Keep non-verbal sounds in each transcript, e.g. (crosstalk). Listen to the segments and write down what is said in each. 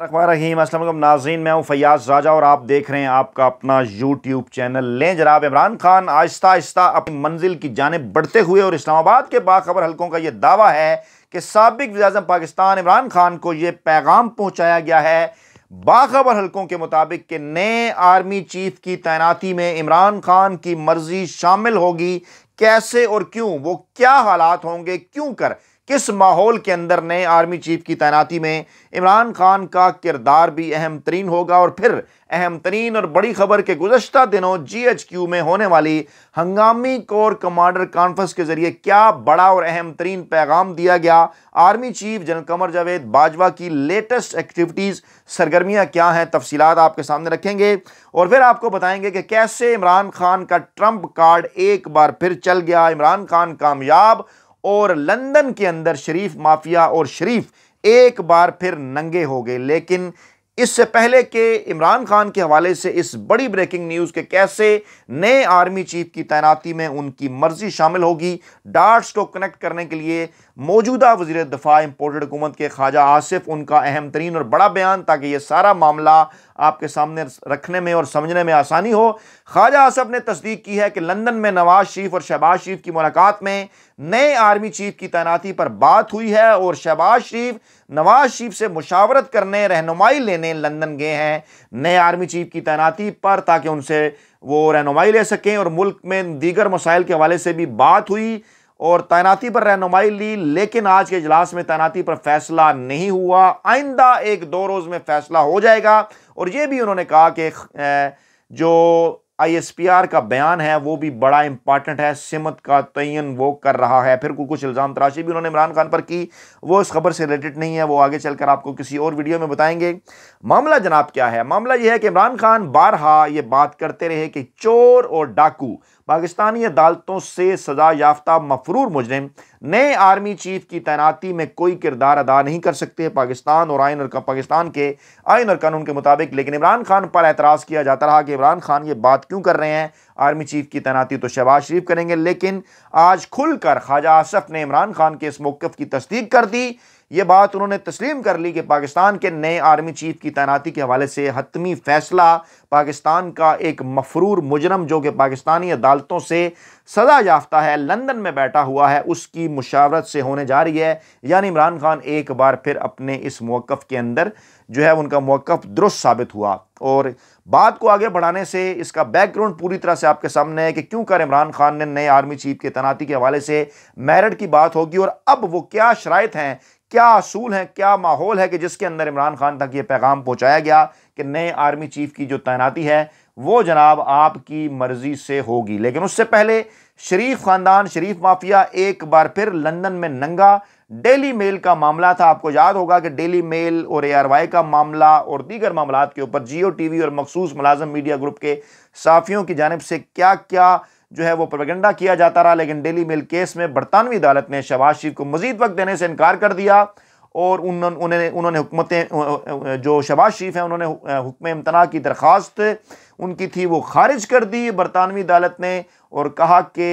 रहीम असल नाजीन मैं हूँ फयाज राजा और आप देख रहे हैं आपका अपना यूट्यूब चैनल लें जनाब इमरान खान आहिस्ता आहिस्ता अपनी मंजिल की जानब बढ़ते हुए और इस्लामाबाद के बाखबर हलकों का यह दावा है कि सबक वजम पाकिस्तान इमरान खान को ये पैगाम पहुँचाया गया है बाखबर हलकों के मुताबिक कि नए आर्मी चीफ की तैनाती में इमरान खान की मर्जी शामिल होगी कैसे और क्यों वो क्या हालात होंगे क्यों कर किस माहौल के अंदर नए आर्मी चीफ की तैनाती में इमरान खान का किरदार भी अहम तरीन होगा और फिर अहम तरीन और बड़ी खबर के गुजशत दिनों जी एच क्यू में होने वाली हंगामी कोर कमांडर कॉन्फ्रेंस के जरिए क्या बड़ा और अहम तरीन पैगाम दिया गया army chief general Qamar Javed Bajwa की लेटेस्ट एक्टिविटीज़ सरगर्मियाँ क्या हैं तफसीत आपके सामने रखेंगे और फिर आपको बताएंगे कि कैसे इमरान खान का ट्रंप कार्ड एक बार फिर चल गया इमरान खान कामयाब और लंदन के अंदर शरीफ माफिया और शरीफ एक बार फिर नंगे हो गए लेकिन इससे पहले के इमरान खान के हवाले से इस बड़ी ब्रेकिंग न्यूज़ के कैसे नए आर्मी चीफ की तैनाती में उनकी मर्जी शामिल होगी डार्ट्स को कनेक्ट करने के लिए मौजूदा वजीर दफ़ा इम्पोर्टेड हुकूमत के ख्वाजा आसिफ उनका अहम तरीन और बड़ा बयान ताकि ये सारा मामला आपके सामने रखने में और समझने में आसानी हो ख्वाजा आसफ ने तस्दीक की है कि लंदन में नवाज शरीफ और शहबाज शरीफ की मुलाकात में नए आर्मी चीफ की तैनाती पर बात हुई है और शहबाज शरीफ नवाज शरीफ से मुशावरत करने रहनुमाई लेने लंदन गए हैं नए आर्मी चीफ की तैनाती पर ताकि उनसे वो रहनुमाई ले सकें और मुल्क में दीगर मसाइल के हवाले से भी बात हुई और तैनाती पर रहनुमाई ली लेकिन आज के इजलास में तैनाती पर फैसला नहीं हुआ आइंदा एक दो रोज़ में फैसला हो जाएगा और ये भी उन्होंने कहा कि जो आईएसपीआर का बयान है वो भी बड़ा इंपॉर्टेंट है सिमत का तयन वो कर रहा है फिर कुछ इल्ज़ाम तराशी भी उन्होंने इमरान खान पर की वो इस खबर से रिलेटेड नहीं है वो आगे चलकर आपको किसी और वीडियो में बताएंगे मामला जनाब क्या है मामला ये है कि इमरान खान बारहा ये बात करते रहे कि चोर और डाकू पाकिस्तानी अदालतों से सजा याफ्ता मफरूर मुजरम नए आर्मी चीफ की तैनाती में कोई किरदार अदा नहीं कर सकते पाकिस्तान और आयन और पाकिस्तान के आयन और कानून के मुताबिक लेकिन इमरान खान पर एतराज़ किया जाता रहा कि इमरान खान ये बात क्यों कर रहे हैं आर्मी चीफ की तैनाती तो शहबाज शरीफ करेंगे लेकिन आज खुलकर ख्वाजा आसफ ने इमरान खान के इस मौक़ की तस्दीक कर दी ये बात उन्होंने तस्लीम कर ली कि पाकिस्तान के नए आर्मी चीफ की तैनाती के हवाले से हतमी फैसला पाकिस्तान का एक मफरूर मुजरम जो कि पाकिस्तानी अदालतों से सजा याफ्ता है लंदन में बैठा हुआ है उसकी मुशावरत से होने जा रही है यानी इमरान खान एक बार फिर अपने इस मौक़ के अंदर जो है उनका मौक़ दुरुस्त साबित हुआ और बात को आगे बढ़ाने से इसका बैकग्राउंड पूरी तरह से आपके सामने है कि क्यों कर इमरान खान ने नए आर्मी चीफ के तैनाती के हवाले से मैरिट की बात होगी और अब वो क्या शराइ हैं क्या असूल हैं क्या माहौल है कि जिसके अंदर इमरान खान तक ये पैगाम पहुँचाया गया कि नए आर्मी चीफ की जो तैनाती है वो जनाब आपकी मर्ज़ी से होगी लेकिन उससे पहले शरीफ ख़ानदान शरीफ माफिया एक बार फिर लंदन में नंगा डेली मेल का मामला था आपको याद होगा कि डेली मेल और ए आर वाई का मामला और दीगर मामला के ऊपर जियो टी वी और मखसूस मुलाजम मीडिया ग्रुप के साफ़ियों की जानब से क्या क्या जो है वो प्रोपेगेंडा किया जाता रहा लेकिन डेली मेल केस में बरतानवी अदालत ने शहबाज शरीफ को मजीद वक्त देने से इनकार कर दिया और उन्होंने उन्होंने हुकूमतें जो शबाज शरीफ हैं उन्होंने हुक्म इम्तना की दरख्वास्त उनकी थी वो खारिज कर दी बरतानवी अदालत ने और कहा कि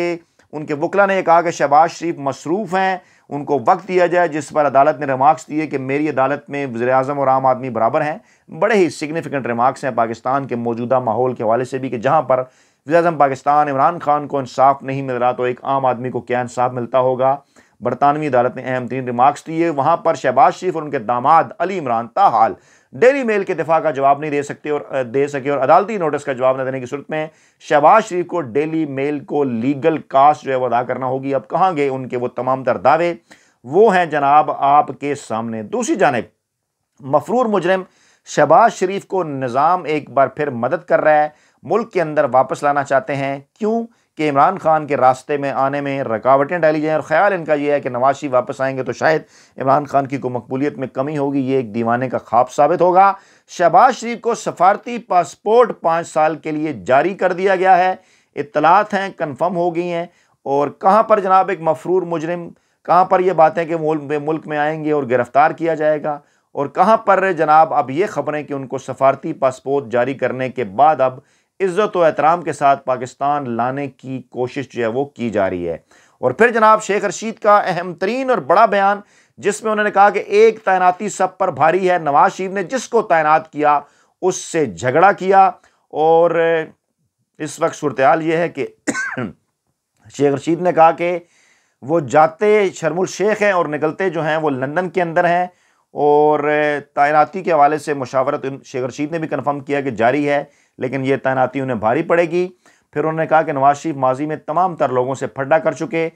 उनके वकला ने कहा कि शहबाज शरीफ मसरूफ़ हैं उनको वक्त दिया जाए जिस पर अदालत ने रिमार्क्स दिए कि मेरी अदालत में वजी अजम और आम आदमी बराबर हैं बड़े ही सिग्निफिकेंट रिमार्क्स हैं पाकिस्तान के मौजूदा माहौल के हवाले से भी कि जहाँ पर वजम पाकिस्तान इमरान खान को इंसाफ नहीं मिल रहा तो एक आम आदमी को क्या इंसाफ मिलता होगा बरतानवी अदालत ने अहम तीन रिमार्क्स दिए वहाँ पर शहबाज शरीफ और उनके दामाद अली इमरान ताहाल डेली मेल के दिफा का जवाब नहीं दे सकते और दे सके और अदालती नोटिस का जवाब न देने की सूरत में शहबाज शरीफ को डेली मेल को लीगल कास्ट जो है वो अदा करना होगी अब कहाँ गए उनके वो तमाम तर दावे वो हैं जनाब आपके सामने दूसरी जानब मफरूर मुजरम शहबाज शरीफ को निज़ाम एक बार फिर मदद कर रहा है मुल्क के अंदर वापस लाना चाहते हैं क्यों कि इमरान खान के रास्ते में आने में रुकावटें डाली जाएँ और ख्याल इनका यह है कि नवाशी वापस आएंगे तो शायद इमरान खान की को मकबूलियत में कमी होगी ये एक दीवाने का ख्वाब साबित होगा शहबाज शरीफ को सफारती पासपोर्ट पाँच साल के लिए जारी कर दिया गया है इतलात हैं कन्फर्म हो गई हैं और कहाँ पर जनाब एक मफरूर मुजरम कहाँ पर यह बातें कि मुल्क में आएंगे और गिरफ़्तार किया जाएगा और कहाँ पर जनाब अब ये खबरें कि उनको सफारती पासपोर्ट जारी करने के बाद अब इज़्ज़त एहतराम के साथ पाकिस्तान लाने की कोशिश जो है वो की जा रही है और फिर जनाब शेख रशीद का अहम तरीन और बड़ा बयान जिसमें उन्होंने कहा कि एक तैनाती सब पर भारी है नवाज शरीफ ने जिसको तैनात किया उससे झगड़ा किया और इस वक्त सूरत यह है कि (coughs) शेख रशीद ने कहा कि वो जाते शर्मुल शेख हैं और निकलते जो हैं वो लंदन के अंदर हैं और तैनाती के हवाले से मुशावरत शेख रशीद ने भी कन्फर्म किया कि जारी है लेकिन ये तैनाती उन्हें भारी पड़ेगी फिर उन्होंने कहा कि नवाज शरीफ माजी में तमाम तर लोगों से फड्डा कर चुके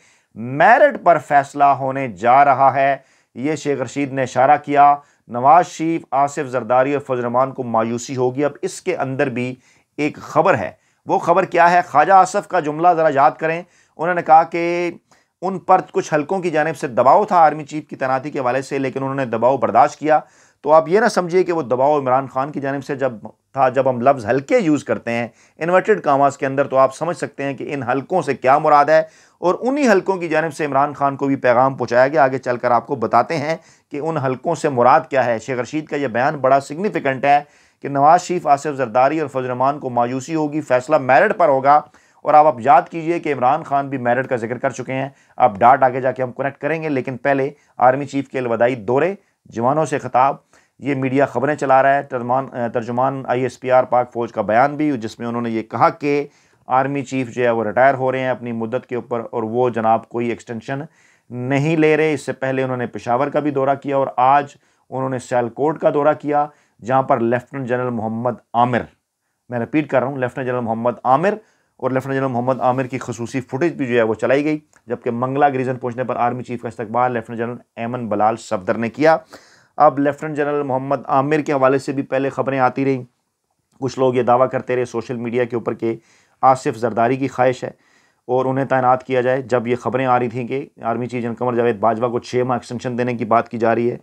मेरिट पर फैसला होने जा रहा है ये शेख रशीद ने इशारा किया नवाज शरीफ आसिफ जरदारी और फजरमान को मायूसी होगी अब इसके अंदर भी एक खबर है वो खबर क्या है ख्वाजा आसफ़ का जुमला ज़रा याद करें उन्होंने कहा कि उन पर कुछ हलकों की जानब से दबाव था आर्मी चीफ की तैनाती के हवाले से लेकिन उन्होंने दबाव बर्दाश्त किया तो आप ये ना समझिए कि वो दबाव इमरान खान की जानब से जब था जब हम लफ्ज़ हल्के यूज़ करते हैं इन्वर्टेड कामास के अंदर तो आप समझ सकते हैं कि इन हल्कों से क्या मुराद है और उन्हीं हल्कों की जानब से इमरान खान को भी पैगाम पहुँचाया गया आगे चल कर आपको बताते हैं कि उन हल्कों से मुराद क्या है शेख रशीद का यह बयान बड़ा सिग्निफिकेंट है कि नवाज शरीफ आसिफ जरदारी और फजरमान को मायूसी होगी फैसला मेरिट पर होगा और आप आप याद कीजिए कि इमरान खान भी मेरिट का जिक्र कर चुके हैं आप डाट आगे जाके हम कनेक्ट करेंगे लेकिन पहले आर्मी चीफ के अलवदाई दौरे जवानों से खिताब ये मीडिया खबरें चला रहा है तर्जमान तर्जुमान आर पाक फ़ौज का बयान भी जिसमें उन्होंने ये कहा कि आर्मी चीफ जो है वो रिटायर हो रहे हैं अपनी मुद्दत के ऊपर और वो जनाब कोई एक्सटेंशन नहीं ले रहे इससे पहले उन्होंने पेशावर का भी दौरा किया और आज उन्होंने सियालकोट का दौरा किया जहाँ पर लेफ्टिनेंट जनरल मोहम्मद आमिर मैं रिपीट कर रहा हूँ लेफ्टिनेंट जनरल मोहम्मद आमिर और लेफ्टिनेंट जनरल मोहम्मद आमिर की खसूसी फुटेज भी जो है वो चलाई गई जबकि मंगला ग्रीजन पहुँचने पर आर्मी चीफ का इस्तबाल लेफ्टिनेंट जनरल एमन बलाल सफदर ने किया अब लेफ्टिनेंट जनरल मोहम्मद आमिर के हवाले से भी पहले खबरें आती रहीं कुछ लोग ये दावा करते रहे सोशल मीडिया के ऊपर कि आसिफ जरदारी की ख्वाहिश है और उन्हें तैनात किया जाए जब ये खबरें आ रही थी कि आर्मी चीफ जन कमर जावेद बाजवा को छः माह एक्सटेंशन देने की बात की जा रही है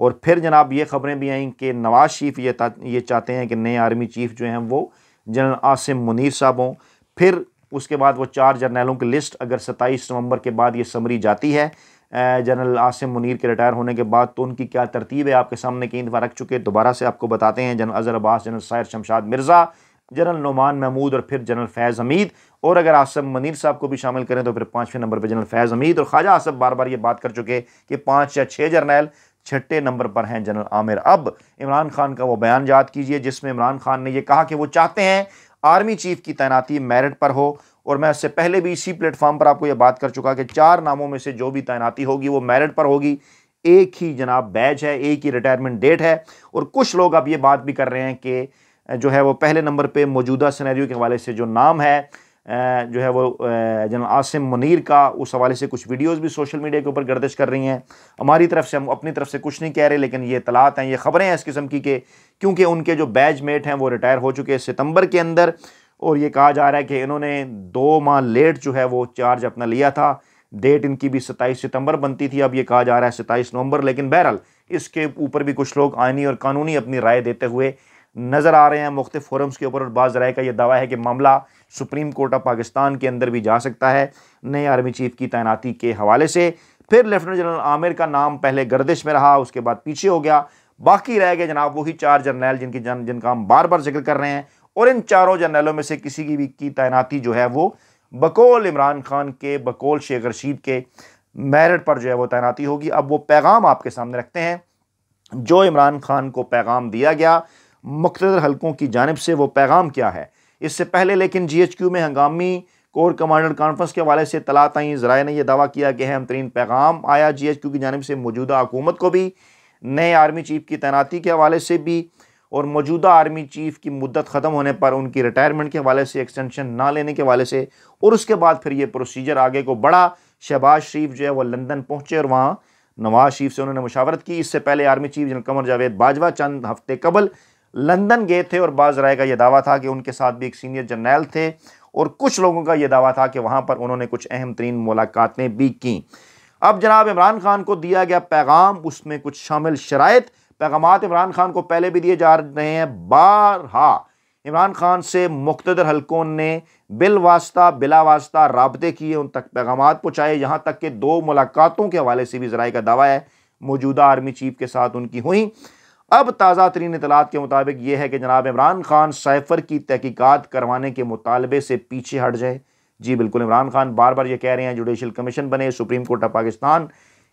और फिर जनाब ये खबरें भी आई कि नवाज़ शरीफ ये ये चाहते हैं कि नए आर्मी चीफ जो हैं वो जनरल आसिम मुनीर साहब हों फिर उसके बाद वो चार जर्नैलों की लिस्ट अगर सत्ताईस नवंबर के बाद ये समरी जाती है जनरल आसिम मुनीर के रिटायर होने के बाद तो उनकी क्या तरतीब है आपके सामने कई दफ़ा रख चुके दोबारा से आपको बताते हैं general Azhar Abbas general Sahir Shamshad Mirza general Nauman Mahmood और फिर जनरल फैज़ हमीद और अगर आसम मनीर साहब को भी शामिल करें तो फिर पाँचवें नंबर पर जनरल फैज़ हमीद और ख्वाजा आसफ बार बार ये बात कर चुके कि पाँच या छः जर्नैल छठे नंबर पर हैं जनरल आमिर अब इमरान खान का वो बयान याद कीजिए जिसमें इमरान खान ने यह कहा कि वो चाहते हैं आर्मी चीफ की तैनाती मेरिट पर हो और मैं इससे पहले भी इसी प्लेटफॉर्म पर आपको ये बात कर चुका कि चार नामों में से जो भी तैनाती होगी वो मेरिट पर होगी एक ही जनाब बैच है एक ही रिटायरमेंट डेट है और कुछ लोग अब ये बात भी कर रहे हैं कि जो है वो पहले नंबर पे मौजूदा सिनेरियो के हवाले से जो नाम है जो है वो जनरल आसिम मुनीर का उस हवाले से कुछ वीडियोस भी सोशल मीडिया के ऊपर गर्दिश कर रही हैं हमारी तरफ से हम अपनी तरफ से कुछ नहीं कह रहे लेकिन ये तलात हैं ये ख़बरें हैं इस किस्म की कि क्योंकि उनके जो बैच मेट हैं वो रिटायर हो चुके हैं सितंबर के अंदर और ये कहा जा रहा है कि इन्होंने दो माह लेट जो है वो चार्ज अपना लिया था डेट इनकी भी सत्ताईस सितंबर बनती थी अब ये कहा जा रहा है सत्ताईस नवंबर लेकिन बहरहाल इसके ऊपर भी कुछ लोग आइनी और कानूनी अपनी राय देते हुए नज़र आ रहे हैं मुख्तु फोरम्स के ऊपर और बाज़ राय का यह दावा है कि मामला सुप्रीम कोर्ट ऑफ पाकिस्तान के अंदर भी जा सकता है नए आर्मी चीफ की तैनाती के हवाले से फिर लेफ्टिनेंट जनरल आमिर का नाम पहले गर्दिश में रहा उसके बाद पीछे हो गया बाकी रह गए जनाब वही चार जर्नैल जिनकी जन जिनका हम बार बार जिक्र कर रहे हैं और इन चारों जर्नलों में से किसी की भी की तैनाती जो है वो बकौल इमरान खान के बकौल शेख रशीद के मेरिट पर जो है वो तैनाती होगी अब वो पैगाम आपके सामने रखते हैं जो इमरान खान को पैगाम दिया गया मुख्तर हलकों की जानब से वो पैगाम क्या है इससे पहले लेकिन जी एच क्यू में हंगामी कोर कमांडर कॉन्फ्रेंस के हवाले से तलात आई जराए ने यह दावा किया कि अहम तरीन पैगाम आया जी एच क्यू की जानब से मौजूदा हुकूमत को भी नए आर्मी चीफ की तैनाती के हवाले से भी और मौजूदा आर्मी चीफ की मुद्दत ख़त्म होने पर उनकी रिटायरमेंट के हवाले से एक्सटेंशन ना लेने के हवाले से और उसके बाद फिर ये प्रोसीजर आगे को बढ़ा शहबाज शरीफ जो है वो लंदन पहुँचे और वहाँ नवाज शरीफ से उन्होंने मुशावरत की इससे पहले army chief general Qamar Javed Bajwa चंद हफ्ते कबल लंदन गए थे और बाज राय का यह दावा था कि उनके साथ भी एक सीनियर जर्नैल थे और कुछ लोगों का यह दावा था कि वहाँ पर उन्होंने कुछ अहम तरीन मुलाकातें भी की अब जनाब इमरान खान को दिया गया पैगाम उसमें कुछ शामिल शरात पैगाम इमरान खान को पहले भी दिए जा रहे हैं बारहा इमरान खान से मुख्तर हलकों ने बिल वास्ता बिला वास्ता रबते किए उन तक पैगाम पहुँचाए यहाँ तक कि दो मुलाकातों के हवाले से भी जराए का दावा है मौजूदा आर्मी चीफ के साथ उनकी हुई अब ताज़ा तरीन इतलात के मुताबिक ये है कि जनाब इमरान खान सैफर की तहकीक़ात करवाने के मुतालबे से पीछे हट जाए जी बिल्कुल इमरान खान बार बार ये कह रहे हैं जुडिशल कमीशन बने सुप्रीम कोर्ट ऑफ पाकिस्तान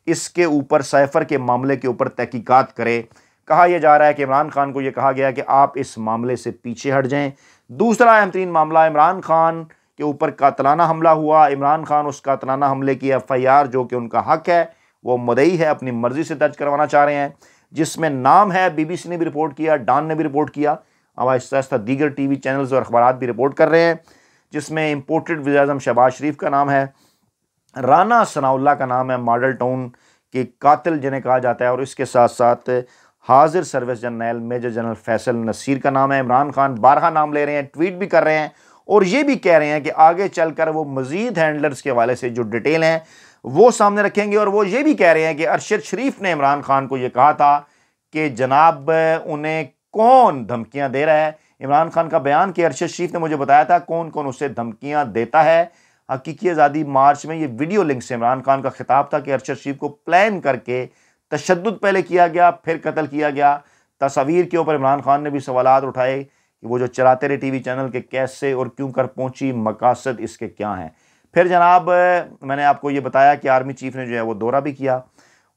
इसके ऊपर सैफर के मामले के ऊपर तहकीक़त करे कहा यह जा रहा है कि इमरान खान को यह कहा गया कि आप इस मामले से पीछे हट जाएं दूसरा अहम तरीन मामला इमरान खान के ऊपर कातलाना हमला हुआ इमरान खान उस कातलाना हमले की एफ़ आई आर जो कि उनका हक है वो मदई है अपनी मर्ज़ी से दर्ज करवाना चाह रहे हैं जिसमें नाम है बीबीसी ने भी रिपोर्ट किया डॉन ने भी रिपोर्ट किया अब आहिस्ता आहिस्ता दीगर टी वी चैनल्स और अखबार भी रिपोर्ट कर रहे हैं जिसमें इम्पोर्टेड वजी अजम शहबाज शरीफ का नाम है राना सनाउल्ला का नाम है मॉडल टाउन के कातिल जिन्हें कहा जाता है और इसके साथ साथ हाजिर service general major general Faisal Naseer का नाम है इमरान खान बारह नाम ले रहे हैं ट्वीट भी कर रहे हैं और ये भी कह रहे हैं कि आगे चलकर वो मज़ीद हैंडलर्स के हवाले से जो डिटेल हैं वो सामने रखेंगे और वो ये भी कह रहे हैं कि अरशद शरीफ ने इमरान खान को ये कहा था कि जनाब उन्हें कौन धमकियां दे रहा है इमरान खान का बयान कि अरशद शरीफ ने मुझे बताया था कौन कौन उसे धमकियां देता है हकीकी आज़ादी मार्च में ये वीडियो लिंक से इमरान खान का खिताब था कि अरशद शरीफ को प्लान करके तशद पहले किया गया फिर कत्ल किया गया तस्वीर के ऊपर इमरान खान ने भी सवाल उठाए कि वो जो चलाते रहे टीवी चैनल के कैसे और क्यों कर पहुंची मकासद इसके क्या हैं फिर जनाब मैंने आपको ये बताया कि आर्मी चीफ ने जो है वो दौरा भी किया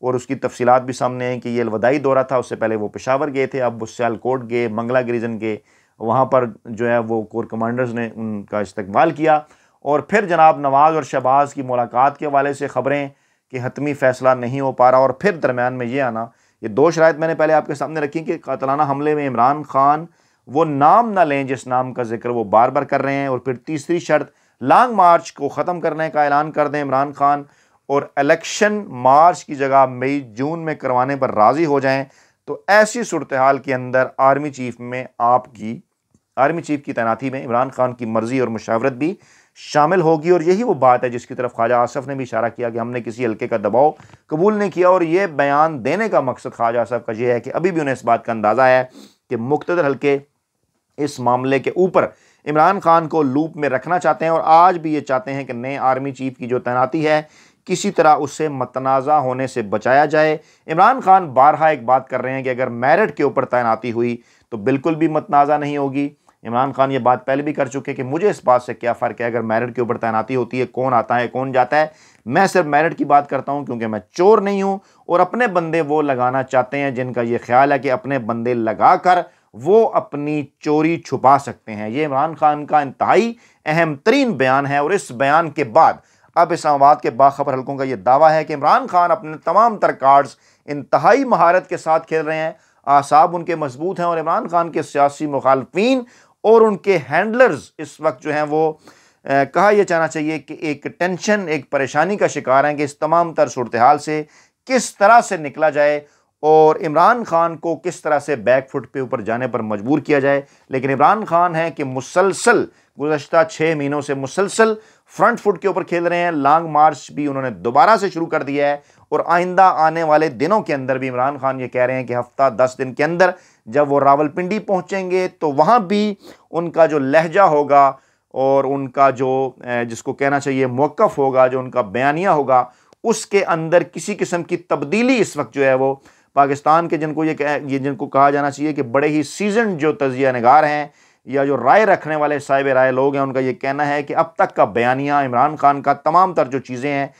और उसकी तफसीत भी सामने आई कि ये अलवदाई दौरा था उससे पहले वो पेशावर गए थे अब वो सियालकोट गए मंगला गिरिजन गए वहाँ पर जो है वो कोर कमांडर्स ने उनका इस्तेवाल किया और फिर जनाब नवाज़ और शहबाज की मुलाकात के हवाले से ख़बरें कि हतमी फ़ैसला नहीं हो पा रहा और फिर दरमियान में ये आना ये दो शरात मैंने पहले आपके सामने रखी कि कातलाना हमले में इमरान खान वो नाम ना लें जिस नाम का जिक्र वो बार बार कर रहे हैं और फिर तीसरी शर्त लॉन्ग मार्च को ख़त्म करने का ऐलान कर दें इमरान खान और इलेक्शन मार्च की जगह मई जून में करवाने पर राज़ी हो जाएँ तो ऐसी सूरत हाल के अंदर आर्मी चीफ में आपकी आर्मी चीफ की तैनाती में इमरान खान की मर्ज़ी और मशावरत भी शामिल होगी और यही वो बात है जिसकी तरफ ख्वाजा आसफ़ ने भी इशारा किया कि हमने किसी हल्के का दबाव कबूल नहीं किया और ये बयान देने का मकसद ख्वाजा आसफ़ का यह है कि अभी भी उन्हें इस बात का अंदाज़ा है कि मुख्तर हल्के इस मामले के ऊपर इमरान खान को लूप में रखना चाहते हैं और आज भी ये चाहते हैं कि नए आर्मी चीफ की जो तैनाती है किसी तरह उससे मतनाज़ा होने से बचाया जाए इमरान खान बारहा एक बात कर रहे हैं कि अगर मेरिट के ऊपर तैनाती हुई तो बिल्कुल भी मतनाज़ा नहीं होगी इमरान खान ये बात पहले भी कर चुके हैं कि मुझे इस बात से क्या फ़र्क है अगर मैरिट के ऊपर तैनाती होती है कौन आता है कौन जाता है मैं सिर्फ मेरिट की बात करता हूँ क्योंकि मैं चोर नहीं हूँ और अपने बंदे वो लगाना चाहते हैं जिनका ये ख्याल है कि अपने बंदे लगा कर वो अपनी चोरी छुपा सकते हैं ये इमरान खान का इंतहाई अहम तरीन बयान है और इस बयान के बाद अब इस्लामाबाद के बाखबर हलकों का ये दावा है कि इमरान खान अपने तमाम तर कार्ड्स इंतहाई महारत के साथ खेल रहे हैं आसाब उनके मजबूत हैं और इमरान खान के सियासी मुखालफी और उनके हैंडलर्स इस वक्त जो हैं वो कहा यह जाना चाहिए कि एक टेंशन एक परेशानी का शिकार हैं कि इस तमाम तर सूरत हाल से किस तरह से निकला जाए और इमरान खान को किस तरह से बैक फुट पे ऊपर जाने पर मजबूर किया जाए लेकिन इमरान खान है कि मुसलसल गुजशत छः महीनों से मुसलसल फ्रंट फुट के ऊपर खेल रहे हैं लॉन्ग मार्च भी उन्होंने दोबारा से शुरू कर दिया है और आइंदा आने वाले दिनों के अंदर भी इमरान खान ये कह रहे हैं कि हफ्ता दस दिन के अंदर जब वो रावलपिंडी पहुँचेंगे तो वहाँ भी उनका जो लहजा होगा और उनका जो जिसको कहना चाहिए मौक़ होगा जो उनका बयानिया होगा उसके अंदर किसी किस्म की तब्दीली इस वक्त जो है वो पाकिस्तान के जिनको ये कह ये जिनको कहा जाना चाहिए कि बड़े ही सीजन जो तजिया नगार हैं या जो राय रखने वाले साहिब राय लोग हैं उनका ये कहना है कि अब तक का बयानिया इमरान खान का तमाम तर जो चीज़ें हैं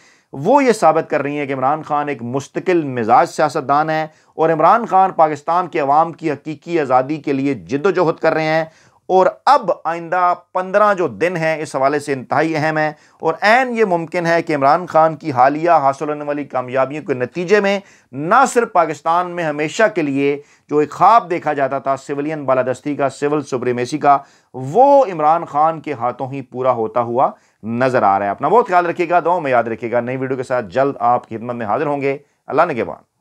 वो ये साबित कर रही हैं कि इमरान खान एक मुस्तकिल मिजाज सियासतदान है और इमरान खान पाकिस्तान के अवाम की हकीकी आज़ादी के लिए जद्दोजहद कर रहे हैं और अब आइंदा पंद्रह जो दिन हैं इस हवाले से इंतहाई अहम है और एन ये मुमकिन है कि इमरान खान की हालिया हासिल होने वाली कामयाबियों के नतीजे में ना सिर्फ पाकिस्तान में हमेशा के लिए जो एक ख्वाब देखा जाता था सिविलियन बालादस्ती का सिविल सुप्रीमेसी का वो इमरान खान के हाथों ही पूरा होता हुआ नज़र आ रहा है अपना बहुत ख्याल रखिएगा दो में याद रखिएगा नई वीडियो के साथ जल्द आपकी खिदमत में हाजिर होंगे अल्लाह ने के बाद